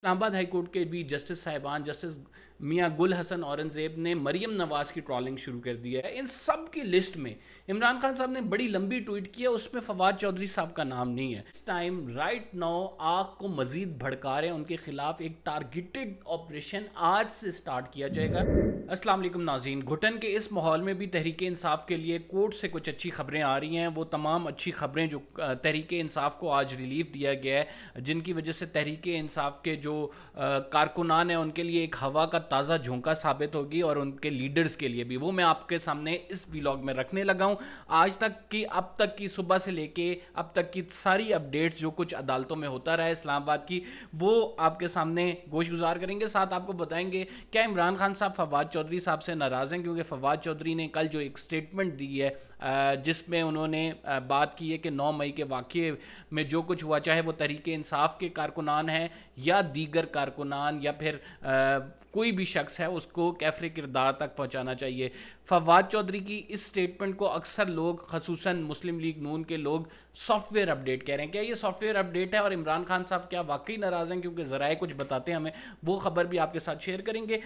Islamabad high court के भी justice साहिबान जस्टिस मियाँ गुल हसन औरंगज़ेब ने मरियम नवाज़ की ट्रॉलिंग शुरू कर दी है इन सब की लिस्ट में इमरान खान साहब ने बड़ी लंबी ट्वीट की है उसमें फवाद चौधरी साहब का नाम नहीं है इस टाइम राइट नाउ आग को मज़ीद भड़का रहे हैं उनके खिलाफ एक टारगेटेड ऑपरेशन आज से स्टार्ट किया जाएगा असलम नाजीन घुटन के इस माहौल में भी तहरीक इंसाफ के लिए कोर्ट से कुछ अच्छी खबरें आ रही हैं वो तमाम अच्छी खबरें जो तहरीक इंसाफ को आज रिलीफ दिया गया है जिनकी वजह से तहरीक इंसाफ के जो कारकुनान हैं उनके लिए एक हवा का ताज़ा झोंका साबित होगी और उनके लीडर्स के लिए भी वो मैं आपके सामने इस व्लॉग में रखने लगा हूँ आज तक की अब तक की सुबह से लेके अब तक की सारी अपडेट्स जो कुछ अदालतों में होता रहा है इस्लामाबाद की वो आपके सामने गोश गुजार करेंगे साथ आपको बताएंगे क्या इमरान खान साहब फवाद चौधरी साहब से नाराज़ हैं क्योंकि फवाद चौधरी ने कल जो एक स्टेटमेंट दी है जिसमें उन्होंने बात की है कि नौ मई के वाक़े में जो कुछ हुआ चाहे वो तरीके इंसाफ के कारकुनान हैं या दीगर कारकुनान या फिर आ, कोई भी शख्स है उसको कैफरे किरदार तक पहुंचाना चाहिए फवाद चौधरी की इस स्टेटमेंट को अक्सर लोग खसूस मुस्लिम लीग नून के लोग सॉफ्टवेयर अपडेट कह रहे हैं क्या ये सॉफ्टवेयर अपडेट है और इमरान खान साहब क्या वाकई नाराज़ हैं क्योंकि ज़राए कुछ बताते हैं हमें वो खबर भी आपके साथ शेयर करेंगे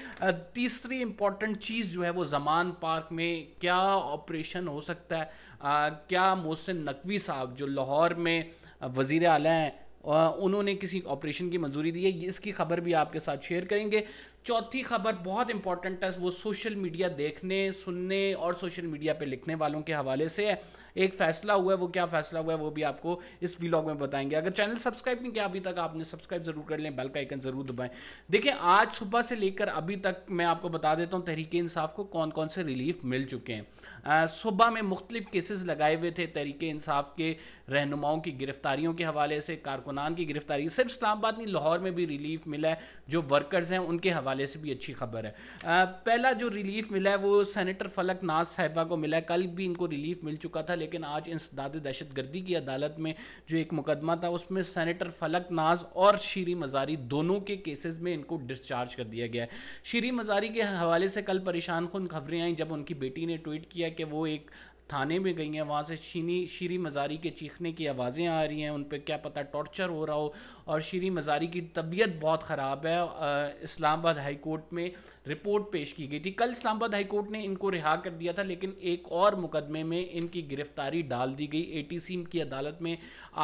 तीसरी इंपॉर्टेंट चीज़ जो है वो जमान पार्क में क्या ऑपरेशन हो सकता है आ, क्या मोहसिन नकवी साहब जो लाहौर में वज़ी अल हैं उन्होंने किसी ऑपरेशन की मंजूरी दी है इसकी खबर भी आपके साथ शेयर करेंगे चौथी खबर बहुत इंपॉर्टेंट है वो सोशल मीडिया देखने सुनने और सोशल मीडिया पे लिखने वालों के हवाले से है एक फैसला हुआ है वो क्या फैसला हुआ है वो भी आपको इस व्लॉग में बताएंगे अगर चैनल सब्सक्राइब नहीं किया अभी तक आपने सब्सक्राइब जरूर कर लें बेल का आइकन जरूर दबाएं देखिए आज सुबह से लेकर अभी तक मैं आपको बता देता हूँ तहरीक इंसाफ को कौन कौन से रिलीफ मिल चुके हैं सुबह में मुख्तलिफ केसेस लगाए हुए थे तहरीक इंसाफ के रहनुमाओं की गिरफ्तारियों के हवाले से कारकुनान की गिरफ्तारी सिर्फ इस्लामाबाद नहीं लाहौर में भी रिलीफ मिला है जो वर्कर्स हैं उनके हवाले हवाले से भी अच्छी खबर है आ, पहला जो रिलीफ मिला है वो सेनेटर फलक नाज साहिबा को मिला है कल भी इनको रिलीफ मिल चुका था लेकिन आज इंसदाद दहशत गर्दी की अदालत में जो एक मुकदमा था उसमें सेनेटर फलक नाज और शीरी मजारी दोनों के केसेज में इनको डिस्चार्ज कर दिया गया है शीरी मजारी के हवाले से कल परेशान खुन खबरें आई जब उनकी बेटी ने ट्वीट किया कि वो एक थाने में गई हैं वहाँ से शीनी शीरी मज़ारी के चीखने की आवाज़ें आ रही हैं उन पर क्या पता टॉर्चर हो रहा हो और शीरी मज़ारी की तबीयत बहुत ख़राब है इस्लामाबाद हाई कोर्ट में रिपोर्ट पेश की गई थी कल इस्लामाबाद हाई कोर्ट ने इनको रिहा कर दिया था लेकिन एक और मुकदमे में इनकी गिरफ्तारी डाल दी गई ए की अदालत में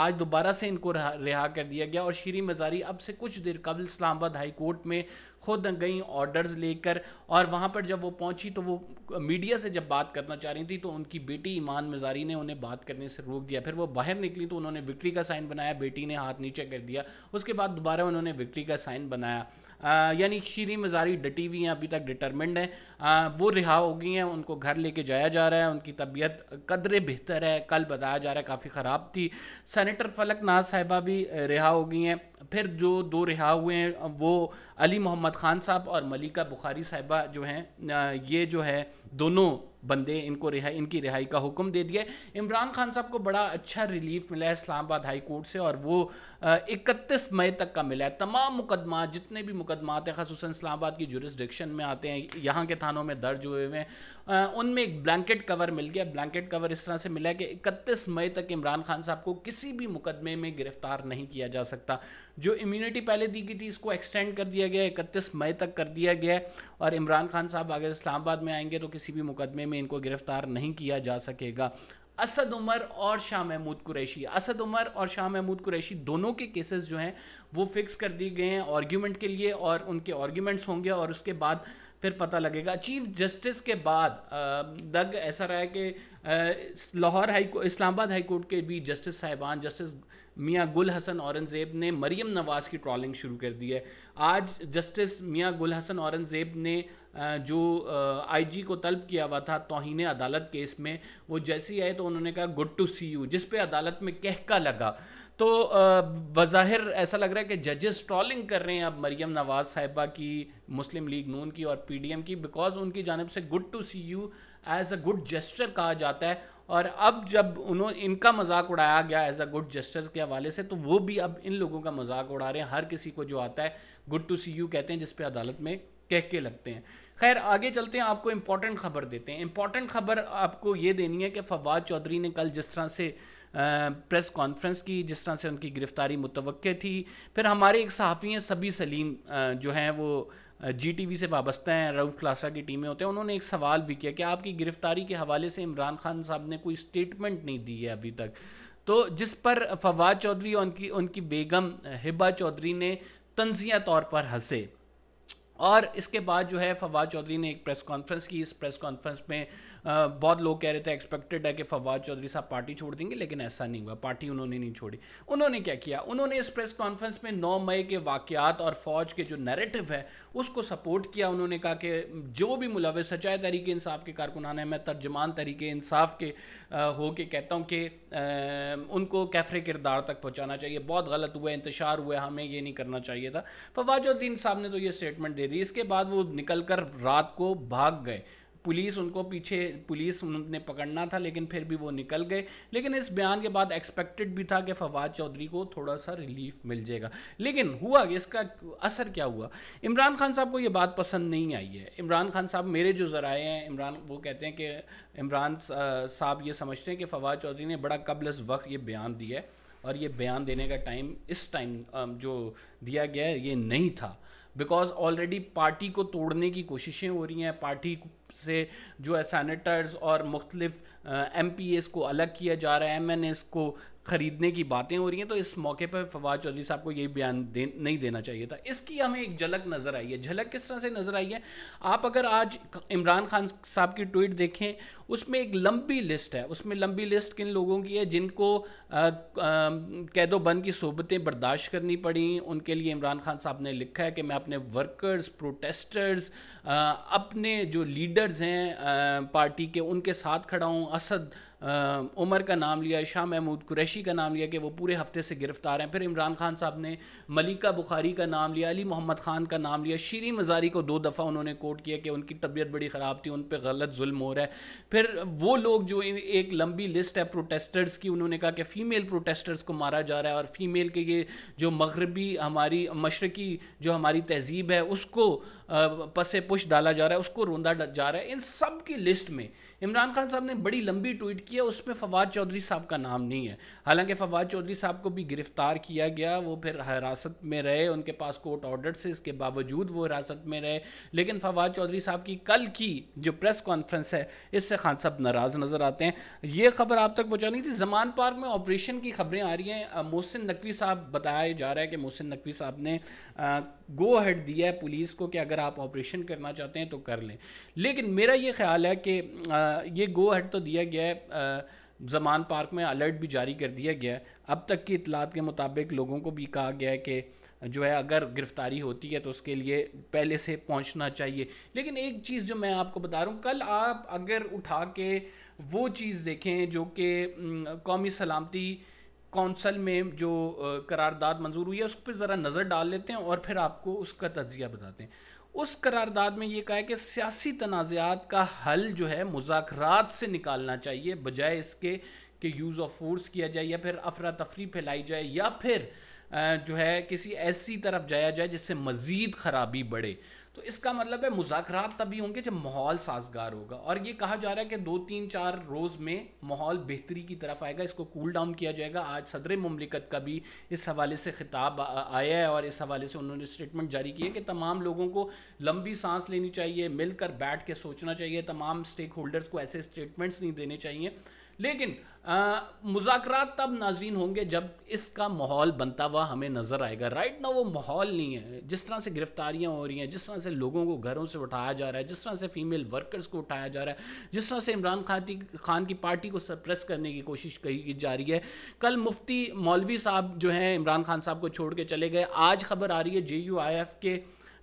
आज दोबारा से इनको रिहा कर दिया गया और शीरी मज़ारी अब से कुछ देर कबल इस्लामाबाद हाई कोर्ट में खुद गई ऑर्डर्स लेकर और वहाँ पर जब वो पहुँची तो वो मीडिया से जब बात करना चाह रही थी तो उनकी बेटी ईमान मजारी ने उन्हें बात करने से रोक दिया फिर वो बाहर निकली तो उन्होंने विक्ट्री का साइन बनाया बेटी ने हाथ नीचे कर दिया उसके बाद दोबारा उन्होंने विक्ट्री का साइन बनाया यानी शीरी मजारी डटी हुई हैं अभी तक डिटर्मेंड हैं वो रिहा हो गई हैं उनको घर लेके जाया जा रहा है उनकी तबीयत कदरे बेहतर है कल बताया जा रहा है काफ़ी ख़राब थी सैनिटर फलक नाज साहिबा भी रिहा हो गई हैं फिर जो दो रिहा हुए हैं वो अली मोहम्मद ख़ान साहब और मलिका बुखारी साहिबा जो हैं ये जो है दोनों बंदे इनको रिहाई इनकी रिहाई का हुक्म दे दिया इमरान खान साहब को बड़ा अच्छा रिलीफ मिला है इस्लामाबाद हाई कोर्ट से और वो इकतीस मई तक का मिला है तमाम मुकदमा जितने भी मुकदमात हैं खसूस इस्लामाबाद की जुरिस्डिक्शन में आते हैं यहाँ के थानों में दर्ज हुए हुए हैं उनमें एक ब्लैंकेट कवर मिल गया ब्लैंकेट कवर इस तरह से मिला कि इकतीस मई तक इमरान खान साहब को किसी भी मुकदमे में गिरफ्तार नहीं किया जा सकता जो इम्यूनिटी पहले दी गई थी इसको एक्सटेंड कर दिया गया इकतीस मई तक कर दिया गया और इमरान खान साहब अगर इस्लामाबाद में आएंगे तो किसी भी मुकदमे में इनको गिरफ्तार नहीं किया जा सकेगा असद उमर और शाह महमूद कुरैशी असद उमर और शाह महमूद कुरैशी दोनों के केसेस जो हैं वो फिक्स कर दिए गए हैं आर्ग्यूमेंट के लिए और उनके आर्ग्यूमेंट्स होंगे और उसके बाद फिर पता लगेगा चीफ जस्टिस के बाद दग ऐसा रहा है कि Lahore high Islamabad high court के भी जस्टिस साहिबान जस्टिस मियाँ गुल हसन औरंगज़ेब ने मरीम नवाज़ की ट्रॉलिंग शुरू कर दी है आज जस्टिस मियाँ गुल हसन औरंगज़ेब ने जो आईजी को तलब किया हुआ था तोहन अदालत केस में वो जैसी आए तो उन्होंने कहा गुड टू सी यू जिस पे अदालत में कहका लगा तो बज़ाहिर ऐसा लग रहा है कि जजेस ट्रॉलिंग कर रहे हैं अब मरियम नवाज़ साहिबा की मुस्लिम लीग नून की और पीडीएम की बिकॉज उनकी जानब से good to see you as a good jester कहा जाता है और अब जब उन्होंने इनका मजाक उड़ाया गया एज अ गुड जेस्टर्स के हवाले से तो वो भी अब इन लोगों का मजाक उड़ा रहे हैं हर किसी को जो आता है गुड टू सी यू कहते हैं जिसपे अदालत में कह के लगते हैं खैर आगे चलते हैं आपको इम्पोर्टेंट खबर देते हैं इम्पॉर्टेंट खबर आपको ये देनी है कि फवाद चौधरी ने कल जिस तरह से प्रेस कॉन्फ्रेंस की जिस तरह से उनकी गिरफ्तारी मुतव थी फिर हमारे एक सहाफ़ी हैं सभी सलीम जो हैं वो जी टी वी से वाबस्ता हैं रऊफ़ क्लासा की टीमें होते हैं उन्होंने एक सवाल भी किया कि आपकी गिरफ़्तारी के हवाले से इमरान खान साहब ने कोई स्टेटमेंट नहीं दी है अभी तक तो जिस पर फवाद चौधरी और उनकी उनकी बेगम हिबा चौधरी ने तंजिया तौर पर हंसे और इसके बाद जो है फवाद चौधरी ने एक प्रेस कॉन्फ्रेंस की इस प्रेस कॉन्फ्रेंस में बहुत लोग कह रहे थे एक्सपेक्टेड है कि फवाद चौधरी साहब पार्टी छोड़ देंगे लेकिन ऐसा नहीं हुआ पार्टी उन्होंने नहीं छोड़ी उन्होंने क्या किया उन्होंने इस प्रेस कॉन्फ्रेंस में नौ मई के वाक़ात और फ़ौज के जो नरेटिव है उसको सपोर्ट किया उन्होंने कहा कि जो भी मुलव सचाए तरीके इंसाफ के कारकुनान है मैं तर्जमान तरीके इंसाफ के हो के कहता हूँ कि उनको कैफरे किरदार तक पहुँचाना चाहिए बहुत गलत हुआ इंतजार हुआ हमें ये नहीं करना चाहिए था फवाद चौधरी साहब ने तो ये स्टेटमेंट दे थी इसके बाद वो निकल कर रात को भाग गए पुलिस उनको पीछे पुलिस उन्होंने पकड़ना था लेकिन फिर भी वो निकल गए लेकिन इस बयान के बाद एक्सपेक्टेड भी था कि फवाद चौधरी को थोड़ा सा रिलीफ मिल जाएगा लेकिन हुआ इसका असर क्या हुआ इमरान खान साहब को ये बात पसंद नहीं आई है इमरान खान साहब मेरे जो ज़राए हैं इमरान वो कहते हैं कि इमरान साहब ये समझते हैं कि फवाद चौधरी ने बड़ा कबल वक्त ये बयान दिया है और ये बयान देने का टाइम इस टाइम जो दिया गया है ये नहीं था बिकॉज ऑलरेडी पार्टी को तोड़ने की कोशिशें हो रही हैं पार्टी से जो है सैनिटर्स और मुख्तलिफ एम पी एस को अलग किया जा रहा है एम एन एस को ख़रीदने की बातें हो रही हैं तो इस मौके पर फवाद चौधरी साहब को ये बयान दे नहीं देना चाहिए था इसकी हमें एक झलक नज़र आई है झलक किस तरह से नज़र आई है आप अगर आज इमरान खान साहब की ट्वीट देखें उसमें एक लंबी लिस्ट है उसमें लंबी लिस्ट किन लोगों की है जिनको कैदो बंद की सोबतें बर्दाश्त करनी पड़ी उनके लिए इमरान खान साहब ने लिखा है कि मैं अपने वर्कर्स प्रोटेस्टर्स अपने जो लीडर लीडर्स हैं पार्टी के उनके साथ खड़ा हूँ असद उमर का नाम लिया शाह महमूद कुरैशी का नाम लिया कि वो पूरे हफ्ते से गिरफ्तार हैं फिर इमरान खान साहब ने मलिका बुखारी का नाम लिया अली मोहम्मद ख़ान का नाम लिया शीरी मजारी को दो दफ़ा उन्होंने कोट किया कि उनकी तबीयत बड़ी ख़राब थी उन पर गलत जुल्म हो रहा है फिर वो लोग जो एक लंबी लिस्ट है प्रोटेस्टर्स की उन्होंने कहा कि फ़ीमेल प्रोटेस्टर्स को मारा जा रहा है और फ़ीमेल के ये जो मगरबी हमारी मशरकी जो हमारी तहजीब है उसको पसे पुश डाला जा रहा है उसको रोंदा जा रहा है इन सब की लिस्ट में इमरान खान साहब ने बड़ी लंबी ट्वीट की है उसमें फवाद चौधरी साहब का नाम नहीं है हालांकि फवाद चौधरी साहब को भी गिरफ्तार किया गया वो फिर हिरासत में रहे उनके पास कोर्ट ऑर्डर से इसके बावजूद वो हिरासत में रहे लेकिन फवाद चौधरी साहब की कल की जो प्रेस कॉन्फ्रेंस है इससे खान साहब नाराज़ नज़र आते हैं ये खबर आप तक पहुँचानी थी जमान पार्क में ऑपरेशन की खबरें आ रही हैं मोहसिन नकवी साहब बताया जा रहा है कि मोहसिन नकवी साहब ने आ, गो हेड दिया है पुलिस को कि अगर आप ऑपरेशन करना चाहते हैं तो कर लें लेकिन मेरा ये ख्याल है कि ये गो हेड तो दिया गया है जमान पार्क में अलर्ट भी जारी कर दिया गया है अब तक की इतलात के मुताबिक लोगों को भी कहा गया है कि जो है अगर गिरफ्तारी होती है तो उसके लिए पहले से पहुंचना चाहिए लेकिन एक चीज़ जो मैं आपको बता रहा हूँ कल आप अगर उठा के वो चीज़ देखें जो कि कौमी सलामती कौंसल में जो करारदाद मंजूर हुई है उस पर ज़रा नज़र डाल लेते हैं और फिर आपको उसका तजिया बताते हैं उस करारदाद में ये कहा है कि सियासी तनाज़ात का हल जो है मुजात से निकालना चाहिए बजाय इसके कि यूज़ ऑफ फोर्स किया जाए या फिर अफरा तफरी फैलाई जाए या फिर जो है किसी ऐसी तरफ जाया जाए जिससे मज़ीद ख़राबी बढ़े तो इसका मतलब है मुजाकर तभी होंगे जब माहौल साजगार होगा और ये कहा जा रहा है कि दो तीन चार रोज़ में माहौल बेहतरी की तरफ आएगा इसको कूल डाउन किया जाएगा आज सदर ममलिकत का भी इस हवाले से खिताब आया है और इस हवाले से उन्होंने स्टेटमेंट जारी किया है कि तमाम लोगों को लंबी सांस लेनी चाहिए मिलकर बैठ के सोचना चाहिए तमाम स्टेक होल्डर्स को ऐसे स्टेटमेंट्स नहीं देने चाहिए लेकिन मुजाकर तब नाजरीन होंगे जब इसका माहौल बनता हुआ हमें नज़र आएगा राइट ना वो माहौल नहीं है जिस तरह से गिरफ्तारियाँ हो रही हैं जिस तरह से लोगों को घरों से उठाया जा रहा है जिस तरह से फीमेल वर्कर्स को उठाया जा रहा है जिस तरह से इमरान खाती खान की पार्टी को सप्रेस करने की कोशिश की जा रही है कल मुफ्ती मौलवी साहब जो हैं इमरान खान साहब को छोड़ के चले गए आज खबर आ रही है जे के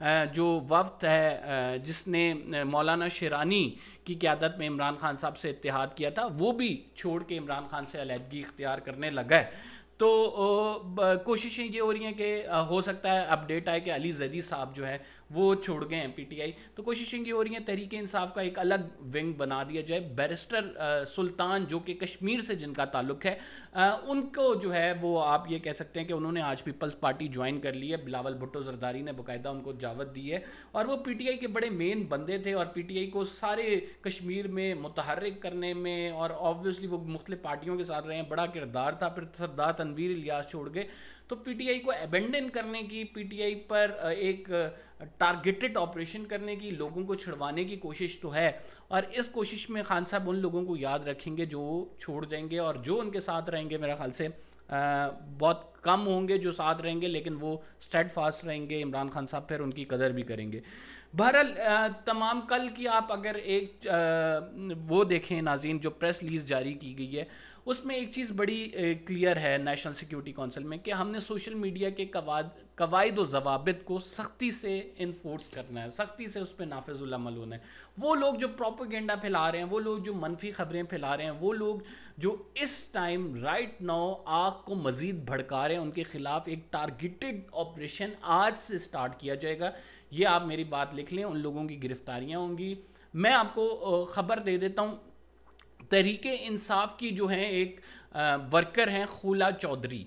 जो वफ्त है जिसने मौलाना शेरानी की क्यादत में इमरान खान साहब से इतिहाद किया था वो भी छोड़ के इमरान खान से अलीहदगी इख्तियार करने लगा है तो कोशिशें ये हो रही हैं कि हो सकता है अपडेट आए कि अली जदी साहब जो हैं वो छोड़ गए हैं पीटीआई तो कोशिशें ये हो रही हैं तहरीक इंसाफ का एक अलग विंग बना दिया जाए बैरिस्टर सुल्तान जो कि कश्मीर से जिनका ताल्लुक है आ, उनको जो है वो आप ये कह सकते हैं कि उन्होंने आज पीपल्स पार्टी ज्वाइन कर ली है बिलावल भुट्टो जरदारी ने बाकायदा उनको जावत दी है और वो पी के बड़े मेन बंदे थे और पी को सारे कश्मीर में मुतहरक करने में और ऑब्वियसली वो मुख्तलिफ पार्टियों के साथ रहे हैं बड़ा किरदार था फिर सरदार तनवीर इलियास छोड़ गए तो पीटीआई को एबेंडन करने की पीटीआई पर एक टारगेटेड ऑपरेशन करने की लोगों को छुड़वाने की कोशिश तो है और इस कोशिश में खान साहब उन लोगों को याद रखेंगे जो छोड़ जाएंगे और जो उनके साथ रहेंगे मेरा ख्याल से बहुत कम होंगे जो साथ रहेंगे लेकिन वो स्टेड फास्ट रहेंगे इमरान खान साहब फिर उनकी कदर भी करेंगे बहरहाल तमाम कल की आप अगर एक आ, वो देखें नाजीन जो प्रेस रिलीज जारी की गई है उसमें एक चीज़ बड़ी क्लियर है नेशनल सिक्योरिटी काउंसिल में कि हमने सोशल मीडिया के कवाद कवायद जवाबित को सख्ती से इन्फोर्स करना है सख्ती से उस पर नाफिजुलमल होना है वो लोग जो प्रोपोगेंडा फैला रहे हैं वो लोग जो मनफी खबरें फैला रहे हैं वो लोग जो इस टाइम राइट नाउ आग को मज़ीद भड़का रहे हैं है उनके खिलाफ एक टारगेटेड ऑपरेशन आज से स्टार्ट किया जाएगा ये आप मेरी बात लिख लें उन लोगों की गिरफ्तारियाँ होंगी मैं आपको ख़बर दे देता हूँ तहरीक इंसाफ की जो है एक वर्कर हैं खूला चौधरी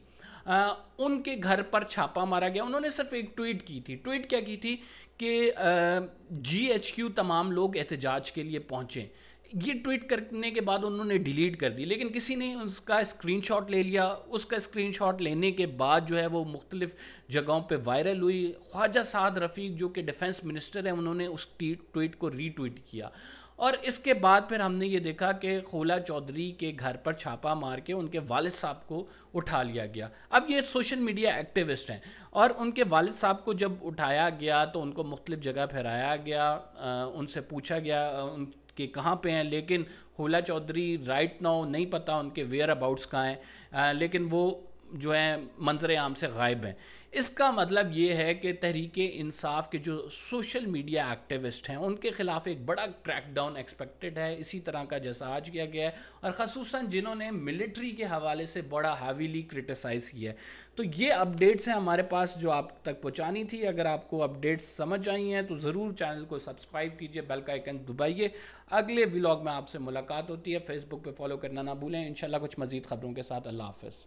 आ, उनके घर पर छापा मारा गया उन्होंने सिर्फ एक ट्वीट की थी ट्वीट क्या की थी कि जी एच क्यू तमाम लोग एहतजाज के लिए पहुँचें ये ट्वीट करने के बाद उन्होंने डिलीट कर दी लेकिन किसी ने उसका स्क्रीनशॉट ले लिया उसका स्क्रीनशॉट लेने के बाद जो है वो मुख्तलिफ जगहों पे वायरल हुई ख्वाजा साद रफ़ीक जो कि डिफेंस मिनिस्टर हैं उन्होंने उस ट्वीट को रीट्वीट किया और इसके बाद फिर हमने ये देखा कि खोला चौधरी के घर पर छापा मार के उनके वालिद साहब को उठा लिया गया अब ये सोशल मीडिया एक्टिविस्ट हैं और उनके वालिद साहब को जब उठाया गया तो उनको मुख्तलिफ जगह फहराया गया उनसे पूछा गया उन कि कहाँ पे हैं लेकिन होला चौधरी राइट नाउ नहीं पता उनके वेयर अबाउट्स कहाँ हैं लेकिन वो जो है मंजर आम से गायब हैं इसका मतलब ये है कि तहरीक इंसाफ के जो सोशल मीडिया एक्टिविस्ट हैं उनके ख़िलाफ़ एक बड़ा क्रैकडाउन एक्सपेक्टेड है इसी तरह का जैसा आज किया गया है और खसूस जिन्होंने मिलिट्री के हवाले से बड़ा हैवीली क्रिटिसाइज़ किया है तो ये अपडेट्स हैं हमारे पास जो आप तक पहुँचानी थी अगर आपको अपडेट्स समझ आई हैं तो ज़रूर चैनल को सब्सक्राइब कीजिए बेल का आइकन दुबाइए अगले व्लाग में आपसे मुलाकात होती है फेसबुक पर फॉलो करना ना भूलें इनशाला कुछ मज़ीद खबरों के साथ अल्लाह हाफ